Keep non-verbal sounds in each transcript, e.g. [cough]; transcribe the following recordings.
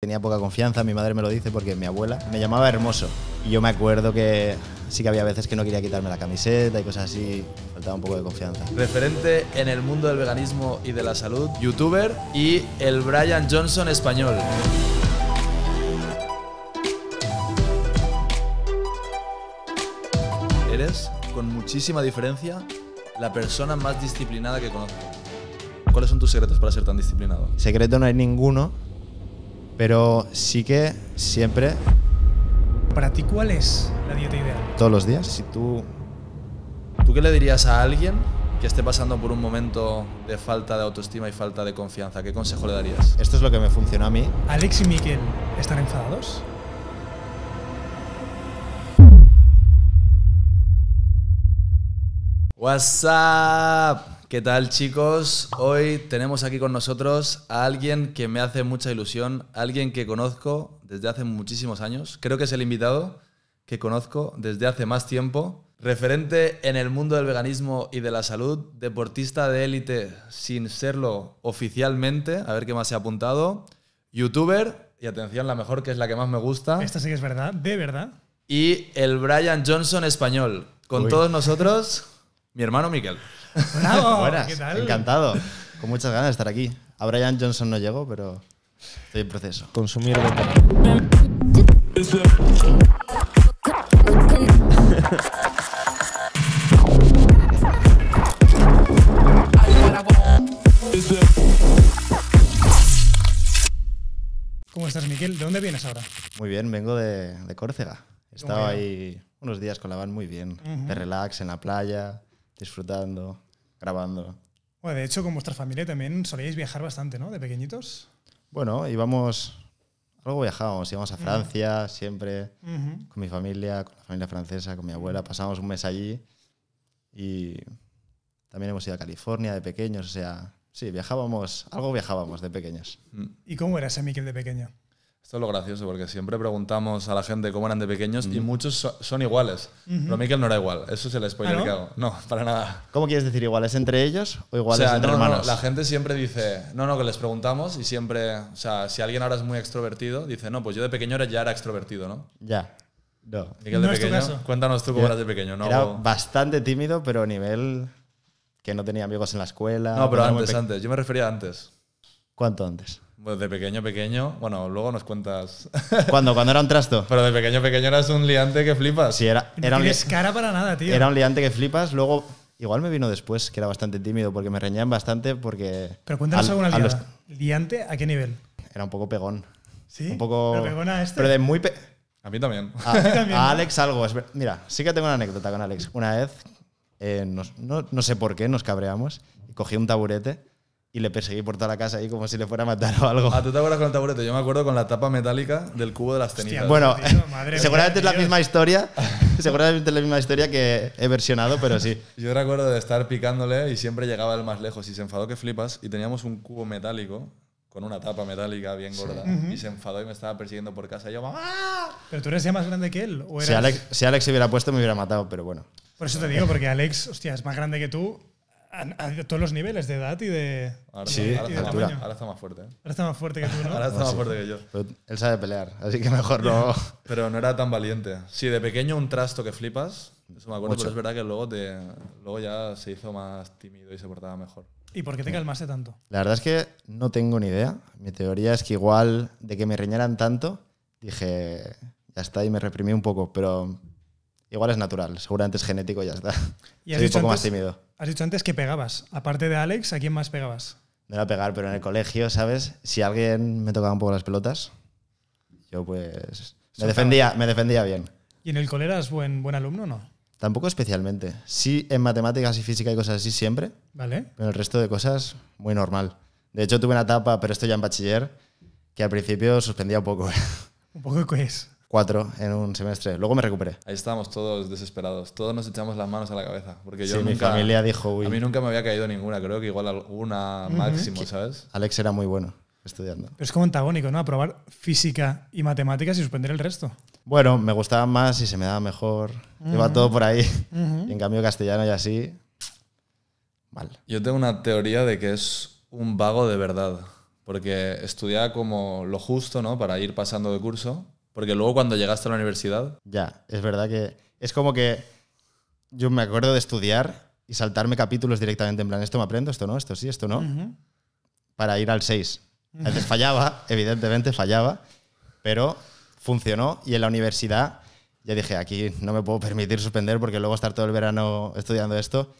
Tenía poca confianza, mi madre me lo dice porque mi abuela me llamaba hermoso. Y yo me acuerdo que sí que había veces que no quería quitarme la camiseta y cosas así, faltaba un poco de confianza. Referente en el mundo del veganismo y de la salud, youtuber y el Brian Johnson español. Eres, con muchísima diferencia, la persona más disciplinada que conozco. ¿Cuáles son tus secretos para ser tan disciplinado? Secreto no hay ninguno, pero sí que siempre... ¿Para ti cuál es la dieta ideal? Todos los días. Si tú... ¿Tú qué le dirías a alguien que esté pasando por un momento de falta de autoestima y falta de confianza? ¿Qué consejo le darías? Esto es lo que me funcionó a mí. ¿Alex y Miquel están enfadados? What's ¿Qué tal chicos? Hoy tenemos aquí con nosotros a alguien que me hace mucha ilusión, alguien que conozco desde hace muchísimos años. Creo que es el invitado que conozco desde hace más tiempo. Referente en el mundo del veganismo y de la salud, deportista de élite sin serlo oficialmente, a ver qué más se ha apuntado, youtuber, y atención, la mejor que es la que más me gusta, Esta sí que es verdad, de verdad. y el Brian Johnson español. Con todos nosotros, mi hermano Miguel. Bravo, [laughs] Buenas, encantado. Con muchas ganas de estar aquí. A Brian Johnson no llegó, pero estoy en proceso. Consumir ¿Cómo estás, Miquel? ¿De dónde vienes ahora? Muy bien, vengo de, Córcega. He estado ahí unos días con la van muy bien. De relax, en la playa, disfrutando grabando. Bueno, de hecho, con vuestra familia también solíais viajar bastante, ¿no? De pequeñitos. Bueno, íbamos. Algo viajábamos, íbamos a mm. Francia siempre, con mi familia, con la familia francesa, con mi mm. abuela. Pasábamos un mes allí y también hemos ido a California de pequeños, o sea, sí, viajábamos, algo viajábamos de pequeños. Mm. ¿Y cómo era ese Miquel de pequeño? Esto es lo gracioso, porque siempre preguntamos a la gente cómo eran de pequeños y muchos son iguales. Pero no era igual. Eso es el spoiler ¿Ah, no? que hago. No, para nada. ¿Cómo quieres decir iguales entre ellos o iguales entre hermanos? la gente siempre dice, no, no, que les preguntamos y siempre, o sea, si alguien ahora es muy extrovertido, dice, no, pues yo de pequeño ya era extrovertido, ¿no? Ya. No. Miquel de pequeño, cuéntanos tú cómo eras de pequeño, ¿no? Era bastante tímido, pero a nivel que no tenía amigos en la escuela. No, pero antes, antes. Yo me refería antes. ¿Cuánto antes? Pues de pequeño, pequeño. Bueno, luego nos cuentas. [laughs] cuando ¿Cuándo era un trasto? Pero de pequeño, pequeño eras un liante que flipas. Sí, era, era un cara para nada, tío. Era un liante que flipas. Luego, igual me vino después, que era bastante tímido, porque me reñían bastante. porque... Pero cuéntanos alguna ¿Liante a qué nivel? Era un poco pegón. ¿Sí? Un poco. a este. Pero de muy. a mí también. A, [laughs] mí también, Alex algo. Mira, sí que tengo una anécdota con Alex. Una vez, eh, no, no sé por qué, nos cabreamos. Y cogí un taburete y le perseguí por toda la casa ahí como si le fuera a matar o algo. ¿A ah, ¿tú te acuerdas con el taburete? Yo me acuerdo con la tapa metálica del cubo de las cenizas. bueno, [laughs] seguramente es la misma historia, [laughs] seguramente es la misma historia que he versionado, pero sí. [laughs] Yo recuerdo de estar picándole y siempre llegaba el más lejos y se enfadó que flipas y teníamos un cubo metálico con una tapa metálica bien gorda y se enfadó y me estaba persiguiendo por casa y yo ¡Mamá! ¿Pero tú eres ya más grande que él? Si, Alex, si Alex se hubiera puesto me hubiera matado, pero bueno. Por eso te digo, porque Alex, hostia, es más grande que tú a, todos los niveles de edad y de. Ahora, sí, ahora, está más fuerte. ¿eh? Ahora está más fuerte que tú, ¿no? ahora está más fuerte que yo. él sabe pelear, así que mejor no. pero no era tan valiente. Sí, de pequeño un trasto que flipas. Eso me acuerdo, pero es verdad que luego, te, luego ya se hizo más tímido y se portaba mejor. ¿Y por qué te calmaste tanto? La verdad es que no tengo ni idea. Mi teoría es que igual de que me reñaran tanto, dije, ya está, y me reprimí un poco, pero igual es natural, seguramente es genético y ya está. ¿Y Soy un poco más tímido. Has dicho antes que pegabas. Aparte de Alex, ¿a quién más pegabas? No era pegar, pero en el colegio, ¿sabes? Si alguien me tocaba un poco las pelotas, yo pues me defendía, me defendía bien. ¿Y en el cole eras buen, buen alumno o no? Tampoco especialmente. Sí, en matemáticas y física y cosas así siempre. Vale. Pero en el resto de cosas, muy normal. De hecho, tuve una etapa, pero esto ya en bachiller, que al principio suspendía un poco. ¿Un poco qué es? cuatro en un semestre. Luego me recuperé. Ahí estábamos todos desesperados, todos nos echamos las manos a la cabeza. Porque yo mi familia dijo, A mí nunca me había caído ninguna, creo que igual alguna máximo, ¿sabes? Alex era muy bueno estudiando. Pero es como antagónico, ¿no? Aprobar física y matemáticas y suspender el resto. Bueno, me gustaba más y se me daba mejor. Iba todo por ahí. y en cambio, castellano y así. Mal. Yo tengo una teoría de que es un vago de verdad. Porque estudiaba como lo justo, ¿no? Para ir pasando de curso porque luego cuando llegaste a la universidad... Ya, es verdad que es como que yo me acuerdo de estudiar y saltarme capítulos directamente en plan, esto me aprendo, esto no, esto sí, esto no, para ir al 6. A fallaba, evidentemente fallaba, pero funcionó y en la universidad ya dije, aquí no me puedo permitir suspender porque luego estar todo el verano estudiando esto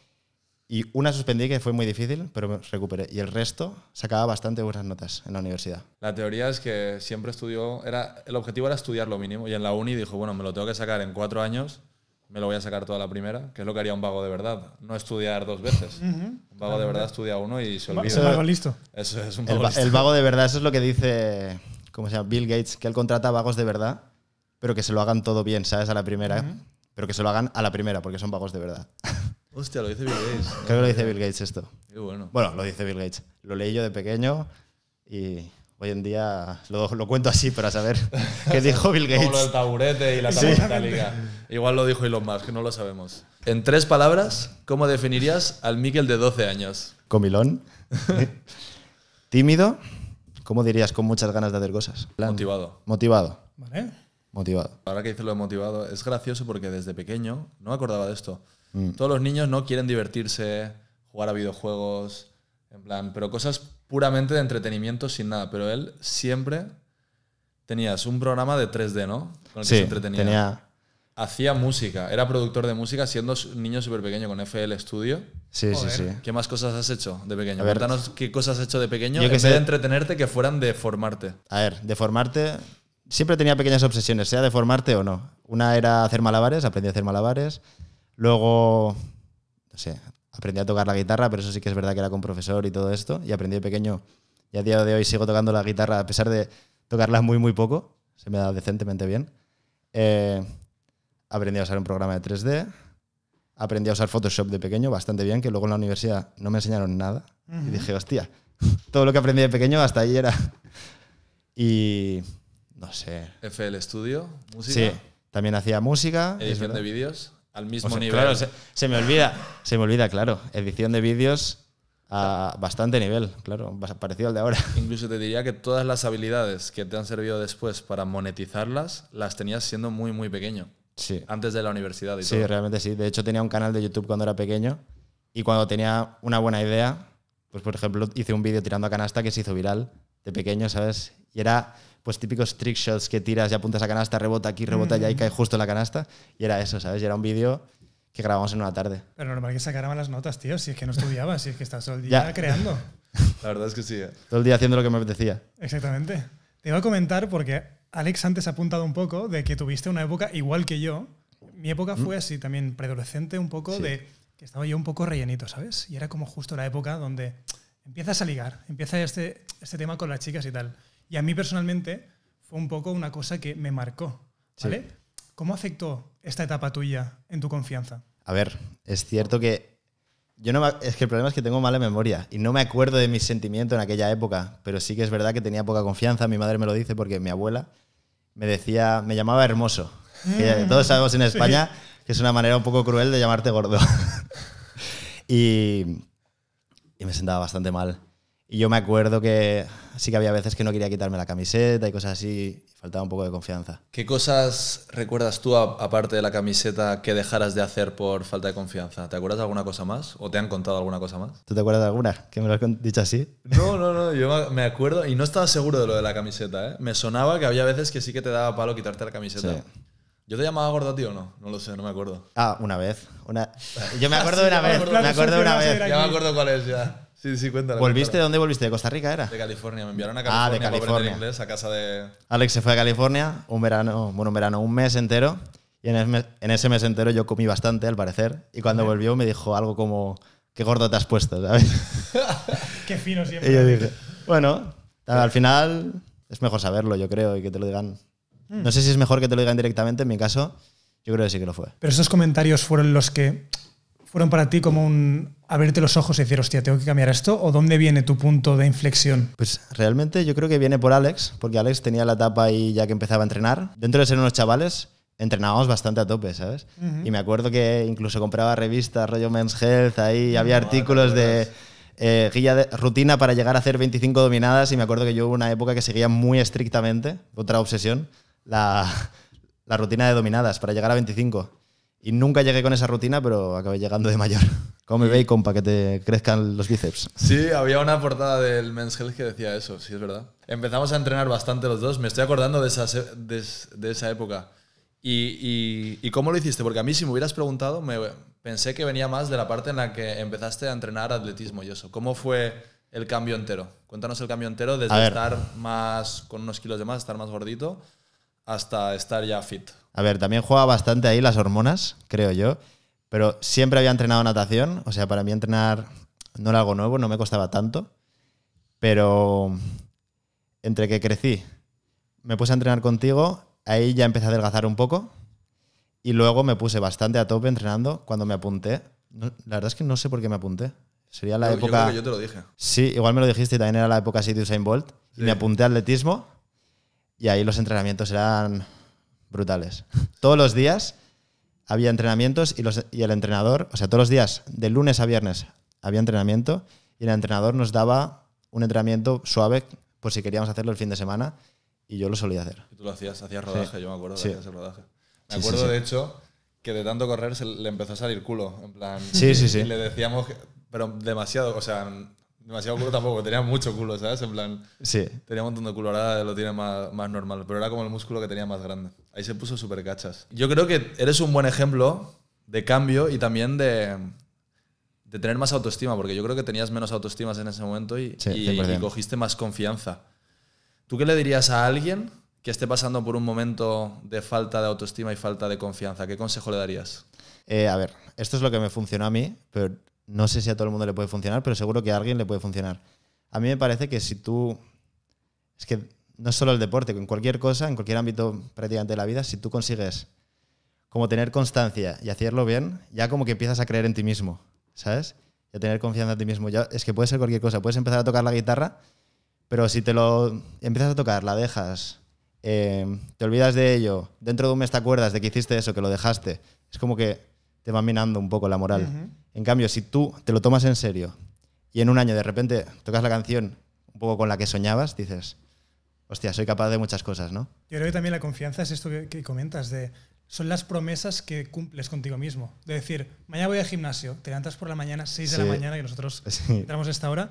y una suspendí que fue muy difícil, pero me recuperé. Y el resto sacaba bastante buenas notas en la universidad. La teoría es que siempre estudió, era, el objetivo era estudiar lo mínimo. Y en la uni dijo, bueno, me lo tengo que sacar en cuatro años, me lo voy a sacar toda la primera, que es lo que haría un vago de verdad. No estudiar dos veces. Un vago de verdad estudia uno y se olvida. Es vago listo. Eso es un el, vago de verdad, eso es lo que dice ¿cómo se Bill Gates, que él contrata vagos de verdad, pero que se lo hagan todo bien, ¿sabes? A la primera. Pero que se lo hagan a la primera, porque son vagos de verdad. [laughs] Hostia, lo dice Bill Gates. [laughs] Creo que lo dice Bill Gates esto. Qué bueno. Bueno, lo dice Bill Gates. Lo leí yo de pequeño y hoy en día lo, cuento así para saber [laughs] qué dijo Bill Gates. Como lo del taburete y la tabla Igual lo dijo Elon Musk, no lo sabemos. En tres palabras, ¿cómo definirías al Miguel de 12 años? Comilón. [laughs] Tímido. ¿Cómo dirías con muchas ganas de hacer cosas? Motivado. Motivado. Vale. Motivado. Ahora que dices lo de motivado, es gracioso porque desde pequeño, no acordaba de esto, Mm. Todos los niños no quieren divertirse, jugar a videojuegos, en plan, pero cosas puramente de entretenimiento sin nada. Pero él siempre tenías un programa de 3D, ¿no? Con el que se entretenía. Tenía... Hacía música, era productor de música siendo un niño súper pequeño con FL Studio. Sí, sí, sí. ¿Qué más cosas has hecho de pequeño? A Cuéntanos qué cosas has hecho de pequeño en que vez de entretenerte que fueran de formarte. A ver, de formarte. Siempre tenía pequeñas obsesiones, sea de formarte o no. Una era hacer malabares, aprendí a hacer malabares. Luego, no sé, aprendí a tocar la guitarra, pero eso sí que es verdad que era con profesor y todo esto. Y aprendí de pequeño y a día de hoy sigo tocando la guitarra a pesar de tocarla muy, muy poco. Se me da decentemente bien. Eh, aprendí a usar un programa de 3D. Aprendí a usar Photoshop de pequeño bastante bien, que luego en la universidad no me enseñaron nada. Y dije, hostia, [laughs] todo lo que aprendí de pequeño hasta ahí era. [laughs] Y no sé. FL Studio, música. Sí, también hacía música. Edición de vídeos al mismo nivel. se, me olvida, se me olvida, claro. Edición de vídeos a bastante nivel, claro, parecido al de ahora. [laughs] Incluso te diría que todas las habilidades que te han servido después para monetizarlas, las tenías siendo muy, muy pequeño. Sí. Antes de la universidad y Sí, realmente sí. De hecho, tenía un canal de YouTube cuando era pequeño y cuando tenía una buena idea, pues por ejemplo, hice un vídeo tirando a canasta que se hizo viral de pequeño, ¿sabes? Y era pues típicos trick shots que tiras y apuntas a canasta, rebota aquí, rebota allá y mm. cae justo la canasta. Y era eso, ¿sabes? Y era un vídeo que grabamos en una tarde. Pero normal que sacaran las notas, tío, si es que no estudiabas, si es que estás todo el [laughs] día creando. La verdad es que sí. ¿eh? Todo el día haciendo lo que me apetecía. Exactamente. Te iba a comentar porque Alex antes ha apuntado un poco de que tuviste una época igual que yo. Mi época fue mm. así también, preadolescente, un poco de que estaba yo un poco rellenito, ¿sabes? Y era como justo la época donde empiezas a ligar, empieza este, este tema con las chicas y tal. Y a mí personalmente fue un poco una cosa que me marcó. ¿vale? ¿Cómo afectó esta etapa tuya en tu confianza? A ver, es cierto que yo no es que el problema es que tengo mala memoria y no me acuerdo de mis sentimientos en aquella época, pero sí que es verdad que tenía poca confianza. Mi madre me lo dice porque mi abuela me decía, me llamaba hermoso. Que todos mm. sabemos en [laughs] España que es una manera un poco cruel de llamarte gordo. [laughs] y, y me sentaba bastante mal. Y yo me acuerdo que sí que había veces que no quería quitarme la camiseta y cosas así, faltaba un poco de confianza. ¿Qué cosas recuerdas tú, aparte de la camiseta, que dejaras de hacer por falta de confianza? ¿Te acuerdas de alguna cosa más? ¿O te han contado alguna cosa más? ¿Tú te acuerdas de alguna? ¿Que me lo has dicho así? No, no, no, yo me acuerdo y no estaba seguro de lo de la camiseta, ¿eh? Me sonaba que había veces que sí que te daba palo quitarte la camiseta. ¿Yo te llamaba gordo tío o no? No lo sé, no me acuerdo. Ah, una vez. Una... Yo me acuerdo de una [laughs] vez. Me acuerdo de una vez. Ya me acuerdo cuál es ya. Sí, sí, cuéntale. ¿Volviste? ¿De dónde volviste? ¿De Costa Rica era? De California. Me enviaron a California, ah, de California. a casa de... Alex se fue a California un verano, bueno, un verano, un mes entero. Y en, ese mes entero yo comí bastante, al parecer. Y cuando volvió me dijo algo como, qué gordo te has puesto, ¿sabes? [laughs] qué fino [laughs] siempre. Y yo dije, bueno, al final es mejor saberlo, yo creo, y que te lo digan. Hmm. No sé si es mejor que te lo digan directamente, en mi caso, yo creo que sí que lo fue. Pero esos comentarios fueron los que fueron para ti como un abrirte los ojos y decir, hostia, tengo que cambiar esto? ¿O dónde viene tu punto de inflexión? Pues realmente yo creo que viene por Alex, porque Alex tenía la etapa y ya que empezaba a entrenar. Dentro de ser unos chavales, entrenábamos bastante a tope, ¿sabes? Y me acuerdo que incluso compraba revistas, rollo Men's Health, ahí había artículos eh, de... rutina para llegar a hacer 25 dominadas y me acuerdo que yo hubo una época que seguía muy estrictamente, otra obsesión, la, [laughs] la rutina de dominadas para llegar a 25. Y nunca llegué con esa rutina, pero acabé llegando de mayor. Come bacon para que te crezcan los bíceps. Sí, había una portada del Men's Health que decía eso, sí, es verdad. Empezamos a entrenar bastante los dos. Me estoy acordando de esa, de, esa época. Y, cómo lo hiciste? Porque a mí, si me hubieras preguntado, me, pensé que venía más de la parte en la que empezaste a entrenar atletismo y eso. ¿Cómo fue el cambio entero? Cuéntanos el cambio entero desde estar más con unos kilos de más, estar más gordito, hasta estar ya fit. A ver, también juega bastante ahí las hormonas, creo yo, pero siempre había entrenado natación, o sea, para mí entrenar no era algo nuevo, no me costaba tanto, pero entre que crecí, me puse a entrenar contigo, ahí ya empecé a adelgazar un poco y luego me puse bastante a tope entrenando cuando me apunté. la verdad es que no sé por qué me apunté. Sería la época. Yo, te lo dije. Sí, igual me lo dijiste, también era la época City de Usain Bolt. Y me apunté a atletismo y ahí los entrenamientos eran brutales. Todos los días había entrenamientos y, los, el entrenador, o sea, todos los días, de lunes a viernes, había entrenamiento y el entrenador nos daba un entrenamiento suave por si queríamos hacerlo el fin de semana y yo lo solía hacer. tú lo hacías, hacías rodaje, yo me acuerdo de hacer rodaje. Me acuerdo, de hecho, que de tanto correr se le empezó a salir culo, en plan. Sí, sí, sí. Y le decíamos, pero demasiado, o sea, demasiado culo tampoco, tenía mucho culo, ¿sabes? En plan, sí. tenía un montón de culo, ahora lo tiene más, más normal, pero era como el músculo que tenía más grande. Ahí se puso súper cachas. Yo creo que eres un buen ejemplo de cambio y también de, de tener más autoestima, porque yo creo que tenías menos autoestima en ese momento y, cogiste más confianza. ¿Tú qué le dirías a alguien que esté pasando por un momento de falta de autoestima y falta de confianza? ¿Qué consejo le darías? Eh, a ver, esto es lo que me funcionó a mí, pero no sé si a todo el mundo le puede funcionar, pero seguro que a alguien le puede funcionar. A mí me parece que si tú, es que no es solo el deporte, en cualquier cosa, en cualquier ámbito prácticamente de la vida, si tú consigues como tener constancia y hacerlo bien, ya como que empiezas a creer en ti mismo, ¿sabes? Y tener confianza en ti mismo. Ya, es que puede ser cualquier cosa, puedes empezar a tocar la guitarra, pero si te lo empiezas a tocar, la dejas, eh, te olvidas de ello, dentro de un mes te acuerdas de que hiciste eso, que lo dejaste, es como que te va minando un poco la moral. En cambio, si tú te lo tomas en serio y en un año de repente tocas la canción un poco con la que soñabas, dices, hostia, soy capaz de muchas cosas, ¿no? Yo creo que también la confianza es esto que, comentas, de son las promesas que cumples contigo mismo. De decir, mañana voy al gimnasio, te levantas por la mañana, 6 de la mañana, que nosotros [laughs] entramos a esta hora,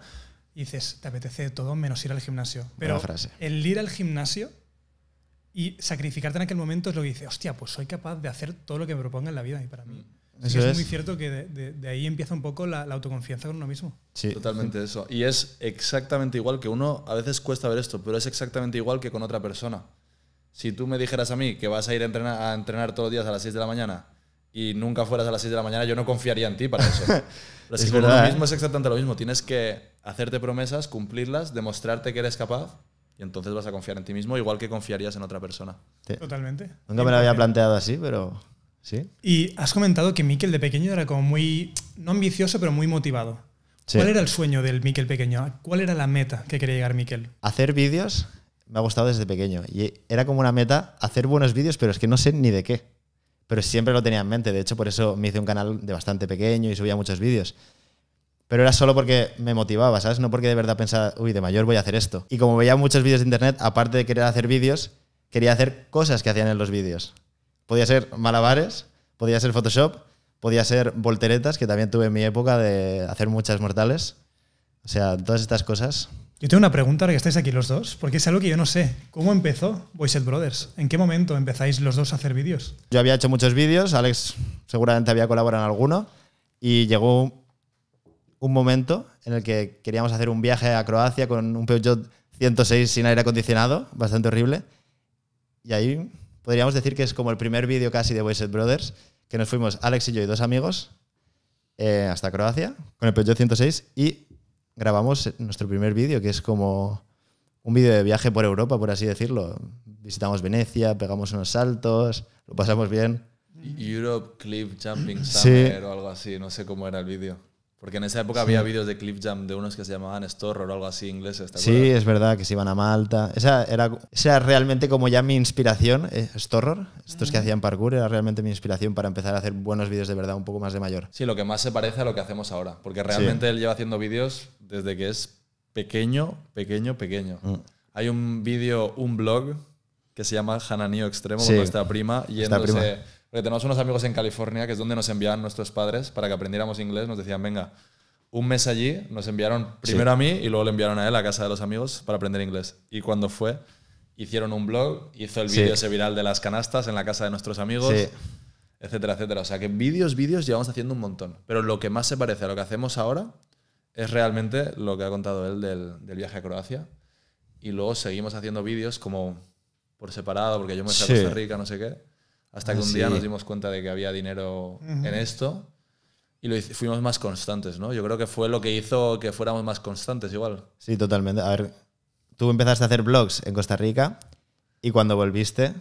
y dices, te apetece todo menos ir al gimnasio. Pero el ir al gimnasio y sacrificarte en aquel momento es lo que dice, hostia, pues soy capaz de hacer todo lo que me proponga en la vida. Y para mí es, muy cierto que de, ahí empieza un poco la, autoconfianza con uno mismo. Sí, totalmente eso. Y es exactamente igual que uno, a veces cuesta ver esto, pero es exactamente igual que con otra persona. Si tú me dijeras a mí que vas a ir a entrenar, a entrenar todos los días a las 6 de la mañana y nunca fueras a las 6 de la mañana, yo no confiaría en ti para eso. [laughs] pero es ¿eh? mismo es exactamente lo mismo. Tienes que hacerte promesas, cumplirlas, demostrarte que eres capaz y entonces vas a confiar en ti mismo igual que confiarías en otra persona. Totalmente. Nunca me lo había planteado así, pero y has comentado que Miquel de pequeño era como muy, no ambicioso, pero muy motivado. ¿Cuál era el sueño del Miquel pequeño? ¿Cuál era la meta que quería llegar Miquel? Hacer vídeos me ha gustado desde pequeño. Y era como una meta hacer buenos vídeos, pero es que no sé ni de qué. Pero siempre lo tenía en mente. De hecho, por eso me hice un canal de bastante pequeño y subía muchos vídeos. Pero era solo porque me motivaba, ¿sabes? No porque de verdad pensaba, uy, de mayor voy a hacer esto. Y como veía muchos vídeos de internet, aparte de querer hacer vídeos, quería hacer cosas que hacían en los vídeos. Podía ser malabares, podía ser Photoshop, podía ser volteretas, que también tuve en mi época de hacer muchas mortales. O sea, todas estas cosas. Yo tengo una pregunta ahora que estáis aquí los dos, porque es algo que yo no sé. ¿Cómo empezó Voiced Brothers? ¿En qué momento empezáis los dos a hacer vídeos? Yo había hecho muchos vídeos, Alex seguramente había colaborado en alguno, y llegó un momento en el que queríamos hacer un viaje a Croacia con un Peugeot 106 sin aire acondicionado, bastante horrible. Y ahí podríamos decir que es como el primer vídeo casi de Boyset Brothers, que nos fuimos Alex y yo y dos amigos eh, hasta Croacia con el Peugeot 106 y grabamos nuestro primer vídeo, que es como un vídeo de viaje por Europa, por así decirlo. Visitamos Venecia, pegamos unos saltos, lo pasamos bien. Europe Cliff Jumping Summer o algo así, no sé cómo era el vídeo. Porque en esa época había vídeos de Cliff Jam de unos que se llamaban Storror o algo así inglés sí, es verdad, que se iban a Malta. Esa era, esa realmente como ya mi inspiración, eh, Storror. Estos que hacían parkour era realmente mi inspiración para empezar a hacer buenos vídeos de verdad un poco más de mayor. Sí, lo que más se parece a lo que hacemos ahora. Porque realmente él lleva haciendo vídeos desde que es pequeño, pequeño, pequeño. Mm. Hay un vídeo, un blog que se llama Hananío Extremo, nuestra prima, y Esta prima porque tenemos unos amigos en California, que es donde nos enviaban nuestros padres para que aprendiéramos inglés, nos decían, venga, un mes allí, nos enviaron primero a mí y luego le enviaron a él a casa de los amigos para aprender inglés. Y cuando fue, hicieron un blog, hizo el vídeo ese viral de las canastas en la casa de nuestros amigos. etcétera, etcétera. O sea que vídeos, vídeos llevamos haciendo un montón. Pero lo que más se parece a lo que hacemos ahora es realmente lo que ha contado él del, viaje a Croacia. Y luego seguimos haciendo vídeos como por separado, porque yo me fui a Costa Rica, no sé qué. Hasta que un día nos dimos cuenta de que había dinero en esto y fuimos más constantes, ¿no? Yo creo que fue lo que hizo que fuéramos más constantes igual. Sí, totalmente. A ver, tú empezaste a hacer blogs en Costa Rica y cuando volviste,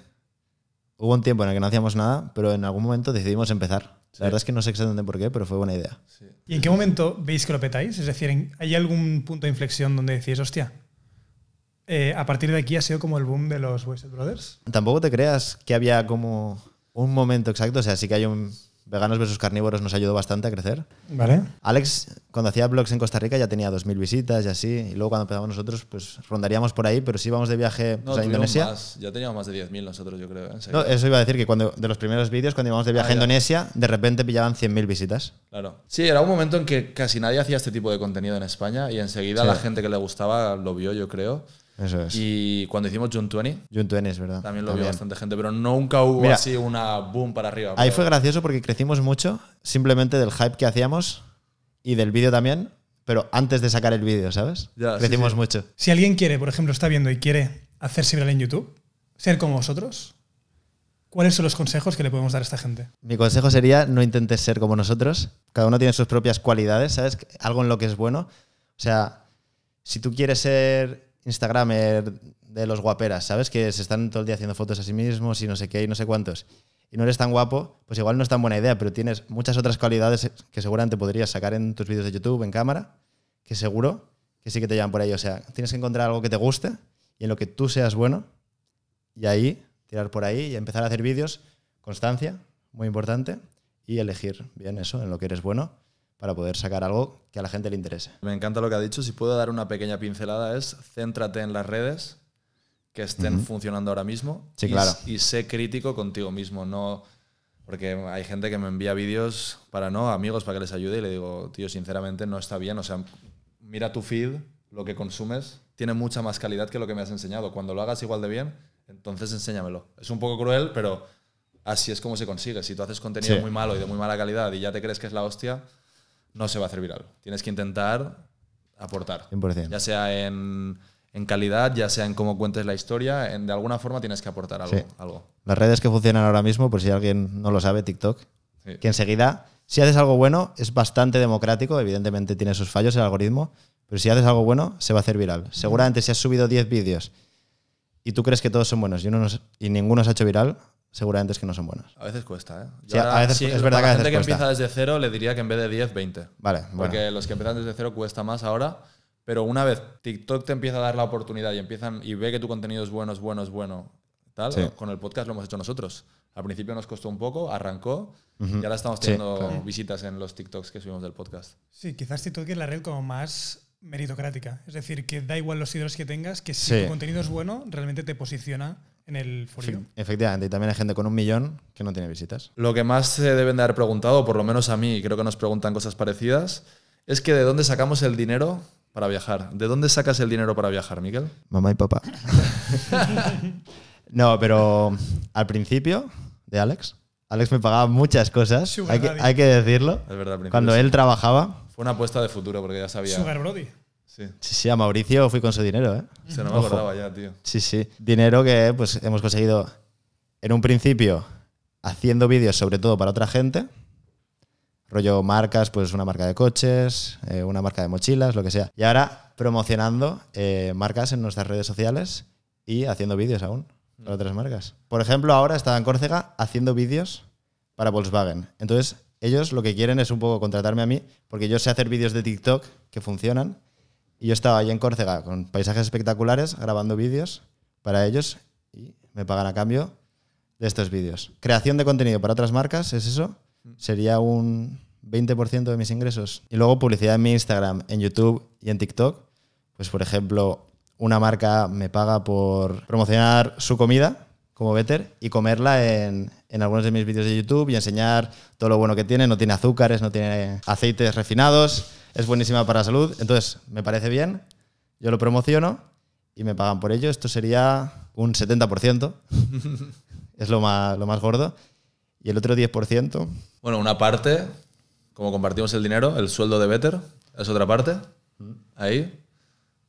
hubo un tiempo en el que no hacíamos nada, pero en algún momento decidimos empezar. La verdad es que no sé exactamente por qué, pero fue buena idea. ¿Y en qué momento veis que lo petáis? Es decir, ¿hay algún punto de inflexión donde decís, hostia, eh, a partir de aquí ha sido como el boom de los Wasted Brothers. Tampoco te creas que había como un momento exacto, o sea, sí que hay un... Veganos versus carnívoros nos ayudó bastante a crecer. Vale. Alex, cuando hacía blogs en Costa Rica, ya tenía 2.000 visitas y así. Y luego cuando empezamos nosotros, pues rondaríamos por ahí, pero sí íbamos de viaje a Indonesia. Más. Ya teníamos más de 10.000 nosotros, yo creo. ¿eh? eso iba a decir que cuando de los primeros vídeos, cuando íbamos de viaje ah, a Indonesia, de repente pillaban 100.000 visitas. Claro. Sí, era un momento en que casi nadie hacía este tipo de contenido en España y enseguida la gente que le gustaba lo vio, yo creo. Eso Y cuando hicimos June 20, verdad. También lo vio bastante gente, pero nunca hubo así una boom para arriba. Ahí fue gracioso porque crecimos mucho, simplemente del hype que hacíamos y del vídeo también, pero antes de sacar el vídeo, ¿sabes? crecimos mucho. Si alguien quiere, por ejemplo, está viendo y quiere hacerse viral en YouTube, ser como vosotros, ¿Cuáles son los consejos que le podemos dar a esta gente? Mi consejo sería no intentes ser como nosotros. Cada uno tiene sus propias cualidades, ¿sabes? Algo en lo que es bueno. O sea, si tú quieres ser Instagramer de los guaperas, ¿sabes? Que se están todo el día haciendo fotos a sí mismos y no sé qué y no sé cuántos. Y no eres tan guapo, pues igual no es tan buena idea, pero tienes muchas otras cualidades que seguramente podrías sacar en tus vídeos de YouTube, en cámara, que seguro que sí que te llaman por ahí. O sea, tienes que encontrar algo que te guste y en lo que tú seas bueno y ahí tirar por ahí y empezar a hacer vídeos. Constancia, muy importante, y elegir bien eso, en lo que eres bueno para poder sacar algo que a la gente le interese. Me encanta lo que ha dicho. Si puedo dar una pequeña pincelada, es céntrate en las redes que estén funcionando ahora mismo. Sí, y, claro. Y sé crítico contigo mismo, no. Porque hay gente que me envía vídeos para no, amigos, para que les ayude, y le digo, tío, sinceramente no está bien. O sea, mira tu feed, lo que consumes, tiene mucha más calidad que lo que me has enseñado. Cuando lo hagas igual de bien, entonces enséñamelo. Es un poco cruel, pero así es como se consigue. Si tú haces contenido muy malo y de muy mala calidad y ya te crees que es la hostia, no se va a hacer viral. Tienes que intentar aportar. 100%. Ya sea en, calidad, ya sea en cómo cuentes la historia, en, de alguna forma tienes que aportar algo, Las redes que funcionan ahora mismo, por si alguien no lo sabe, TikTok, que enseguida, si haces algo bueno, es bastante democrático, evidentemente tiene sus fallos el algoritmo, pero si haces algo bueno, se va a hacer viral. Seguramente si has subido 10 vídeos y tú crees que todos son buenos y, y ninguno se ha hecho viral, seguramente es que no son buenas. A veces cuesta, ¿eh? a veces, es verdad que a veces gente que empieza desde cero le diría que en vez de 10, 20. Vale, bueno. Porque los que empiezan desde cero cuesta más ahora, pero una vez TikTok te empieza a dar la oportunidad y empiezan y ve que tu contenido es bueno, es bueno, es bueno, tal, con el podcast lo hemos hecho nosotros. Al principio nos costó un poco, arrancó y ahora estamos teniendo visitas en los TikToks que subimos del podcast. Sí, quizás TikTok es la red como más meritocrática. Es decir, que da igual los ídolos que tengas, que si el tu contenido es bueno, realmente te posiciona en el foro. Efectivamente, y también hay gente con un millón que no tiene visitas. Lo que más se deben de haber preguntado, por lo menos a mí, creo que nos preguntan cosas parecidas, es que de dónde sacamos el dinero para viajar. ¿De dónde sacas el dinero para viajar, Miguel? Mamá y papá. [laughs] no, pero al principio de Alex, Alex me pagaba muchas cosas, hay que, hay que, decirlo. Cuando él trabajaba, fue una apuesta de futuro porque ya sabía. Sugar Brody. Sí. sí, a Mauricio fui con su dinero, ¿eh? Se no me acordaba ya, tío. Sí, sí. Dinero que pues hemos conseguido en un principio haciendo vídeos sobre todo para otra gente. Rollo marcas, pues una marca de coches, eh, una marca de mochilas, lo que sea. Y ahora promocionando eh, marcas en nuestras redes sociales y haciendo vídeos aún para otras marcas. Por ejemplo, ahora estaba en Córcega haciendo vídeos para Volkswagen. Entonces ellos lo que quieren es un poco contratarme a mí, porque yo sé hacer vídeos de TikTok que funcionan. Y yo estaba ahí en Córcega con paisajes espectaculares, grabando vídeos para ellos y me pagan a cambio de estos vídeos. Creación de contenido para otras marcas, ¿es eso? Sería un 20% de mis ingresos. Y luego publicidad en mi Instagram, en YouTube y en TikTok. Pues por ejemplo, una marca me paga por promocionar su comida como Better y comerla en, en algunos de mis vídeos de YouTube y enseñar todo lo bueno que tiene. No tiene azúcares, no tiene aceites refinados, es buenísima para la salud. Entonces, me parece bien, yo lo promociono y me pagan por ello. Esto sería un 70%, [laughs] es lo más, lo más gordo. Y el otro 10%. Bueno, una parte, como compartimos el dinero, el sueldo de Better, es otra parte. Ahí,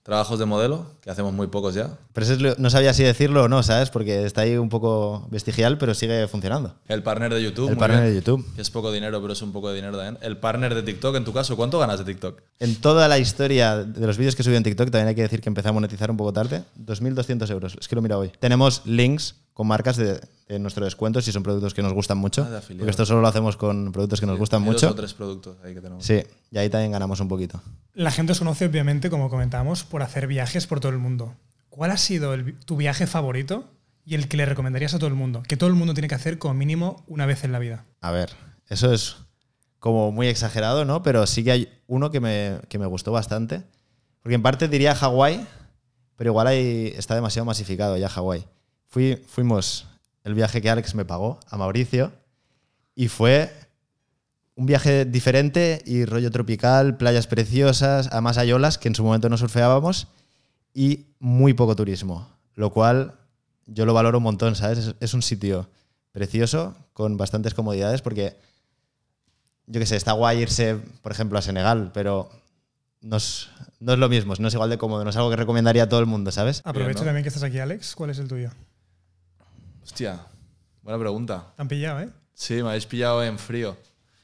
trabajos de modelo, que hacemos muy pocos ya. Pero no sabía si decirlo o no, ¿sabes? Porque está ahí un poco vestigial, pero sigue funcionando. El partner de YouTube. El partner de YouTube. es poco dinero, pero es un poco de dinero también. El partner de TikTok, en tu caso, ¿cuánto ganas de TikTok? En toda la historia de los vídeos que subí en TikTok, también hay que decir que empecé a monetizar un poco tarde, 2.200 euros. Es que lo mira hoy. Tenemos links con marcas de, nuestros nuestro descuento si son productos que nos gustan mucho. Ah, porque esto solo lo hacemos con productos que nos gustan mucho. Dos tres productos ahí que tenemos. Sí, y ahí también ganamos un poquito. La gente os conoce, obviamente, como comentamos, por hacer viajes por todo el mundo. ¿Cuál ha sido tu viaje favorito y el que le recomendarías a todo el mundo? Que todo el mundo tiene que hacer como mínimo una vez en la vida. A ver, eso es como muy exagerado, ¿no? Pero sí que hay uno que me, que me gustó bastante. Porque en parte diría Hawái, pero igual ahí está demasiado masificado ya Hawái fuimos el viaje que Alex me pagó a Mauricio y fue un viaje diferente y rollo tropical, playas preciosas, a hay que en su momento no surfeábamos y muy poco turismo, lo cual yo lo valoro un montón, ¿sabes? Es, un sitio precioso con bastantes comodidades porque, yo qué sé, está guay irse, por ejemplo, a Senegal, pero no es, lo mismo, no es igual de cómodo, no es algo que recomendaría a todo el mundo, ¿sabes? Aprovecho también que estás aquí, Alex, ¿cuál es el tuyo? Hostia, buena pregunta. ¿Te han pillado, eh? Sí, me habéis pillado en frío.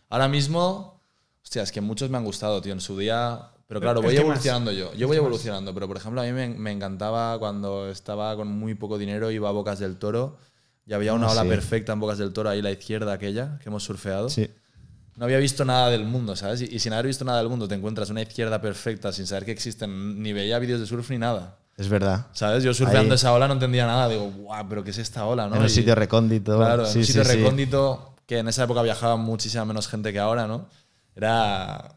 Ahora mismo, hostia, es que muchos me han gustado, tío. En su día pero claro, voy evolucionando yo. Yo voy evolucionando, pero por ejemplo, a mí me, encantaba cuando estaba con muy poco dinero, iba a Bocas del Toro y había una ah, ola perfecta en Bocas del Toro, ahí la izquierda aquella que hemos surfeado. Sí. No había visto nada del mundo, ¿sabes? Y, y, sin haber visto nada del mundo te encuentras una izquierda perfecta sin saber que existen ni veía vídeos de surf ni nada. Es verdad. ¿Sabes? Yo surfeando esa ola no entendía nada. Digo, guau, pero ¿qué es esta ola? ¿no? En un sitio recóndito. Claro, en un sitio recóndito que en esa época viajaba muchísima menos gente que ahora, ¿no? Era.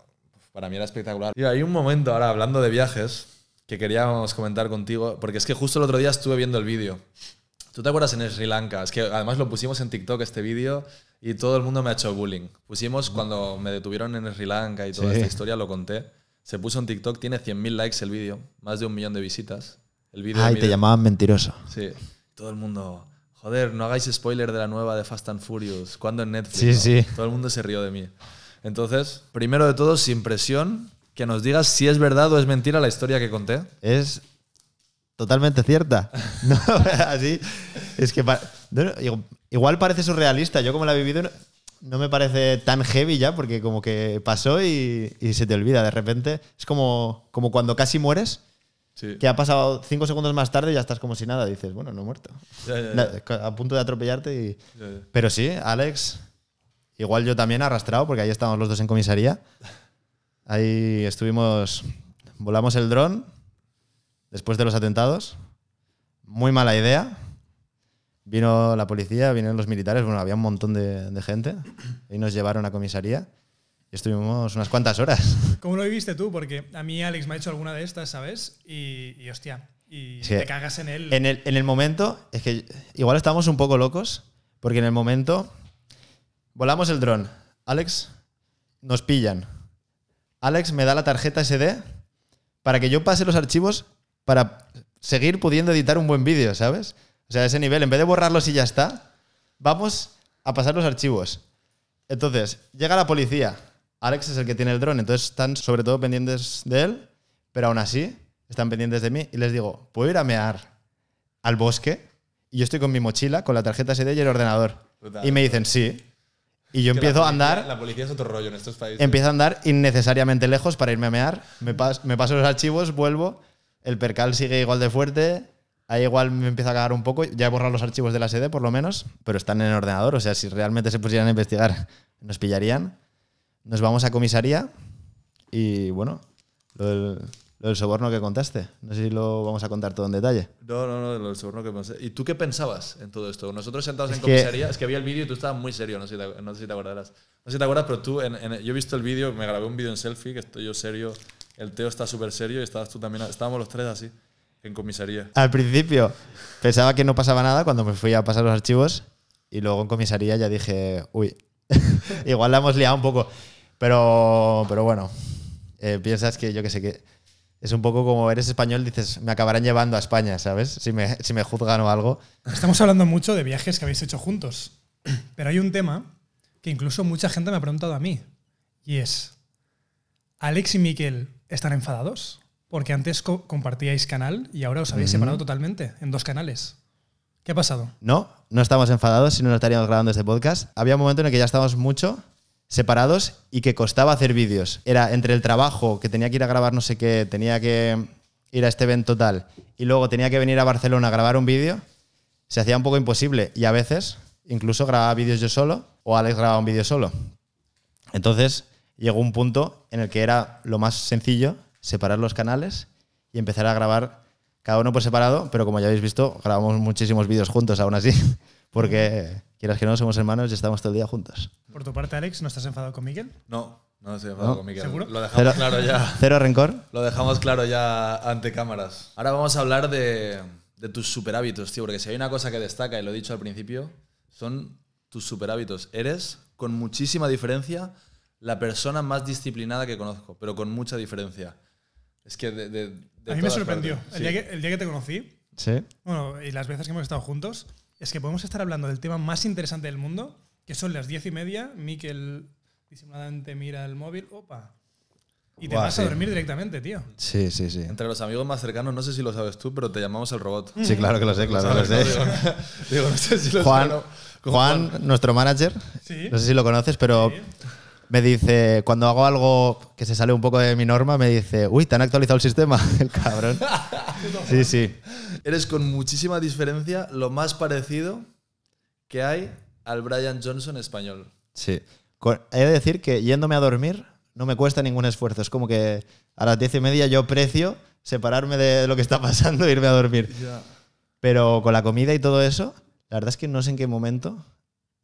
Para mí era espectacular. Y hay un momento ahora, hablando de viajes, que queríamos comentar contigo, porque es que justo el otro día estuve viendo el vídeo. ¿Tú te acuerdas en Sri Lanka? Es que además lo pusimos en TikTok este vídeo y todo el mundo me ha hecho bullying. Pusimos cuando me detuvieron en Sri Lanka y toda esta historia, lo conté. Se puso en TikTok, tiene 100.000 likes el vídeo, más de un millón de visitas. El vídeo Ay, te llamaban mentiroso. Sí, todo el mundo. Joder, no hagáis spoiler de la nueva de Fast and Furious. Cuando en Netflix? Sí, sí. Todo el mundo se rió de mí. Entonces, primero de todo, sin presión, que nos digas si es verdad o es mentira la historia que conté. Es totalmente cierta. [laughs] no, así. Es que. Igual parece surrealista. Yo, como la he vivido, no me parece tan heavy ya, porque como que pasó y, se te olvida de repente. Es como, como cuando casi mueres. Que ha pasado cinco segundos más tarde y ya estás como si nada. Dices, bueno, no he muerto. A punto de atropellarte. Pero sí, Alex, igual yo también arrastrado, porque ahí estábamos los dos en comisaría. Ahí estuvimos, volamos el dron después de los atentados. Muy mala idea. Vino la policía, vinieron los militares, bueno, había un montón de, gente y nos llevaron a comisaría y estuvimos unas cuantas horas. [laughs] ¿Cómo lo viviste tú? Porque a mí Alex me ha hecho alguna de estas, ¿sabes? Y, y hostia, y te cagas en él. En el, en el momento, es que igual estábamos un poco locos, porque en el momento volamos el dron. Alex, nos pillan. Alex me da la tarjeta SD para que yo pase los archivos para seguir pudiendo editar un buen vídeo, ¿sabes? O sea, ese nivel, en vez de borrarlos y ya está, vamos a pasar los archivos. Entonces, llega la policía. Alex es el que tiene el dron, entonces están sobre todo pendientes de él, pero aún así están pendientes de mí y les digo, ¿puedo ir a mear al bosque? Y yo estoy con mi mochila, con la tarjeta SD y el ordenador. y me dicen, sí. Y yo empiezo a andar. La policía es otro rollo en estos países. Empiezo a andar innecesariamente lejos para irme a mear. me paso los archivos, vuelvo. El percal sigue igual de fuerte. Ahí igual me empieza a cagar un poco. Ya he borrado los archivos de la sede, por lo menos, pero están en el ordenador. O sea, si realmente se pusieran a investigar, [laughs] nos pillarían. Nos vamos a comisaría y bueno, lo del, soborno que contaste. No sé si lo vamos a contar todo en detalle. No, no, no, lo del soborno que pensé. ¿Y tú qué pensabas en todo esto? Nosotros sentados en comisaría, es que había el vídeo y tú estabas muy serio, no sé si te, acordarás. No sé si te acuerdas, pero tú, yo he visto el vídeo, me grabé un vídeo en selfie, que estoy yo serio, el Teo está súper serio y estabas tú también, estábamos los tres así en comisaría. Al principio pensaba que no pasaba nada cuando me fui a pasar los archivos y luego en comisaría ya dije, uy, [laughs] igual la hemos liado un poco. Pero, pero bueno, eh, piensas que yo qué sé que es un poco como eres español, dices, me acabarán llevando a España, ¿sabes? Si me, si me juzgan o algo. Estamos hablando mucho de viajes que habéis hecho juntos, pero hay un tema que incluso mucha gente me ha preguntado a mí, y es, ¿Alex y Miquel están enfadados? Porque antes compartíais canal y ahora os habéis separado totalmente en dos canales. ¿Qué ha pasado? No, no estamos enfadados, si no estaríamos grabando este podcast. Había un momento en el que ya estábamos mucho separados y que costaba hacer vídeos. Era entre el trabajo, que tenía que ir a grabar no sé qué, tenía que ir a este evento tal, y luego tenía que venir a Barcelona a grabar un vídeo, se hacía un poco imposible. Y a veces incluso grababa vídeos yo solo o Alex grababa un vídeo solo. Entonces llegó un punto en el que era lo más sencillo separar los canales y empezar a grabar cada uno por separado, pero como ya habéis visto, grabamos muchísimos vídeos juntos aún así, [laughs] porque quieras que no, somos hermanos y estamos todo el día juntos. Por tu parte, Alex, ¿no estás enfadado con Miguel? No, no estoy enfadado con Miguel. ¿Seguro? Lo dejamos claro ya. [laughs] ¿Cero rencor? Lo dejamos claro ya ante cámaras. Ahora vamos a hablar de, de tus superhábitos, tío, porque si hay una cosa que destaca, y lo he dicho al principio, son tus superhábitos. Eres, con muchísima diferencia, la persona más disciplinada que conozco, pero con mucha diferencia. Es que de, A mí me sorprendió. El, día que, te conocí, ¿Sí? bueno, y las veces que hemos estado juntos, es que podemos estar hablando del tema más interesante del mundo, que son las diez y media, Miquel disimuladamente mira el móvil, opa. Y te vas a dormir directamente, tío. Sí, sí, sí. Entre los amigos más cercanos, no sé si lo sabes tú, pero te llamamos el robot. Sí, claro que lo sé, claro que lo sé. Digo, no sé si lo Juan, Juan, nuestro manager, ¿Sí? no sé si lo conoces, pero me dice, cuando hago algo que se sale un poco de mi norma, me dice, uy, te han actualizado el sistema, [laughs] el cabrón. sí, sí. Eres con muchísima diferencia lo más parecido que hay al Brian Johnson español. Sí. He de decir que yéndome a dormir no me cuesta ningún esfuerzo. Es como que a las diez y media yo precio separarme de lo que está pasando e irme a dormir. Pero con la comida y todo eso, la verdad es que no sé en qué momento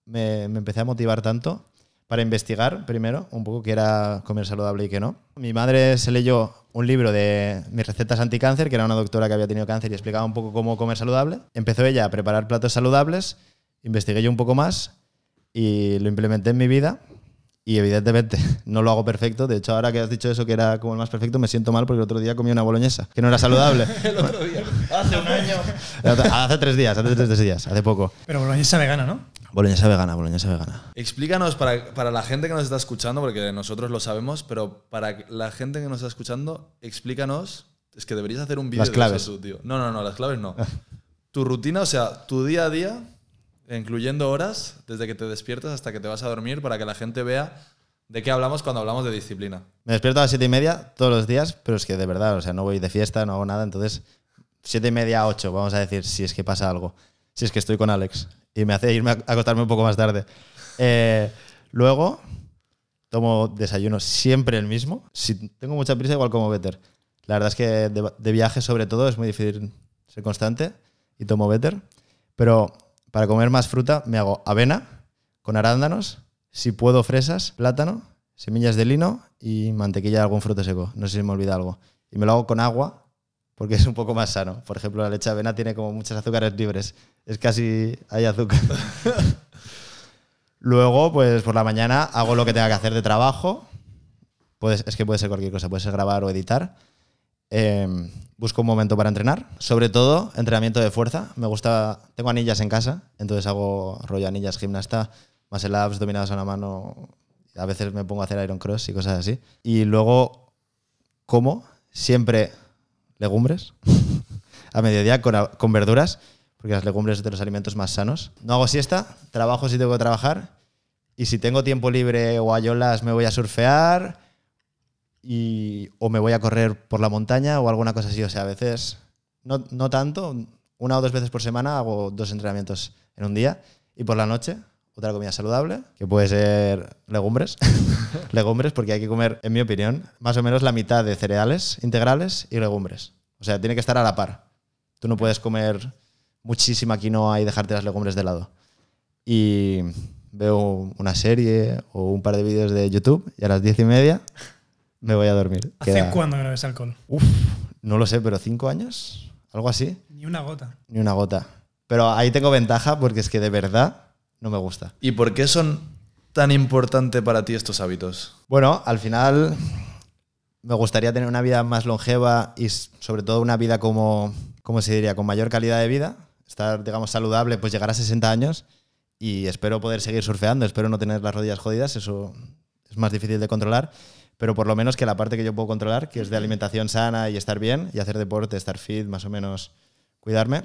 me empecé a motivar tanto para investigar primero un poco qué era comer saludable y qué no. Mi madre se leyó un libro de mis recetas anticáncer, que era una doctora que había tenido cáncer y explicaba un poco cómo comer saludable. Empezó ella a preparar platos saludables, investigué yo un poco más y lo implementé en mi vida. Y evidentemente [laughs] no lo hago perfecto. De hecho, ahora que has dicho eso, que era como el más perfecto, me siento mal porque el otro día comí una boloñesa, que no era saludable. [laughs] [laughs] Hace un año. hace tres días, hace tres días, hace poco. Pero boloñesa vegana, ¿no? Boloñesa vegana, boloñesa vegana. Explícanos para, la gente que nos está escuchando, porque nosotros lo sabemos, pero para la gente que nos está escuchando, explícanos. Es que deberías hacer un vídeo. claves. De eso, tío. No, no, no, las claves no. [laughs] tu rutina, o sea, tu día a día, incluyendo horas, desde que te despiertas hasta que te vas a dormir, para que la gente vea de qué hablamos cuando hablamos de disciplina. Me despierto a las siete y media todos los días, pero es que de verdad, o sea, no voy de fiesta, no hago nada, entonces siete y media a ocho, vamos a decir, si es que pasa algo. Si es que estoy con Alex. Y me hace irme a acostarme un poco más tarde. Eh, luego, tomo desayuno siempre el mismo. Si tengo mucha prisa, igual como Better. La verdad es que de, viaje, sobre todo, es muy difícil ser constante y tomo Better. Pero para comer más fruta, me hago avena con arándanos, si puedo, fresas, plátano, semillas de lino y mantequilla de algún fruto seco. No sé si me olvida algo. Y me lo hago con agua porque es un poco más sano. Por ejemplo, la leche de avena tiene como muchos azúcares libres. Es casi hay azúcar. [laughs] Luego, pues por la mañana hago lo que tenga que hacer de trabajo. es que puede ser cualquier cosa, puede ser grabar o editar. Em, busco un momento para entrenar. Sobre todo, entrenamiento de fuerza. Me gusta. Tengo anillas en casa, entonces hago rollo anillas, gimnasta, más el abs, dominadas a la mano. A veces me pongo a hacer Iron Cross y cosas así. Y luego, como, siempre legumbres [laughs] a mediodía con, verduras, porque las legumbres son de los alimentos más sanos. No hago siesta, trabajo si tengo que trabajar. Y si tengo tiempo libre o ayolas, me voy a surfear y, o me voy a correr por la montaña o alguna cosa así. O sea, a veces, no, no tanto, una o dos veces por semana hago dos entrenamientos en un día y por la noche otra comida saludable, que puede ser legumbres. [laughs] legumbres, porque hay que comer, en mi opinión, más o menos la mitad de cereales integrales y legumbres. O sea, tiene que estar a la par. Tú no puedes comer muchísima quinoa y dejarte las legumbres de lado. Y veo una serie o un par de vídeos de YouTube y a las diez y media me voy a dormir. ¿Hace cuándo que alcohol? Uf, no lo sé, pero cinco años, algo así. Ni una gota. Ni una gota. Pero ahí tengo ventaja porque es que de verdad no me gusta. ¿Y por qué son tan importantes para ti estos hábitos? Bueno, al final me gustaría tener una vida más longeva y sobre todo una vida como, ¿cómo se diría?, con mayor calidad de vida, estar, digamos, saludable, pues llegar a 60 años y espero poder seguir surfeando, espero no tener las rodillas jodidas, eso es más difícil de controlar, pero por lo menos que la parte que yo puedo controlar, que es de alimentación sana y estar bien y hacer deporte, estar fit, más o menos cuidarme,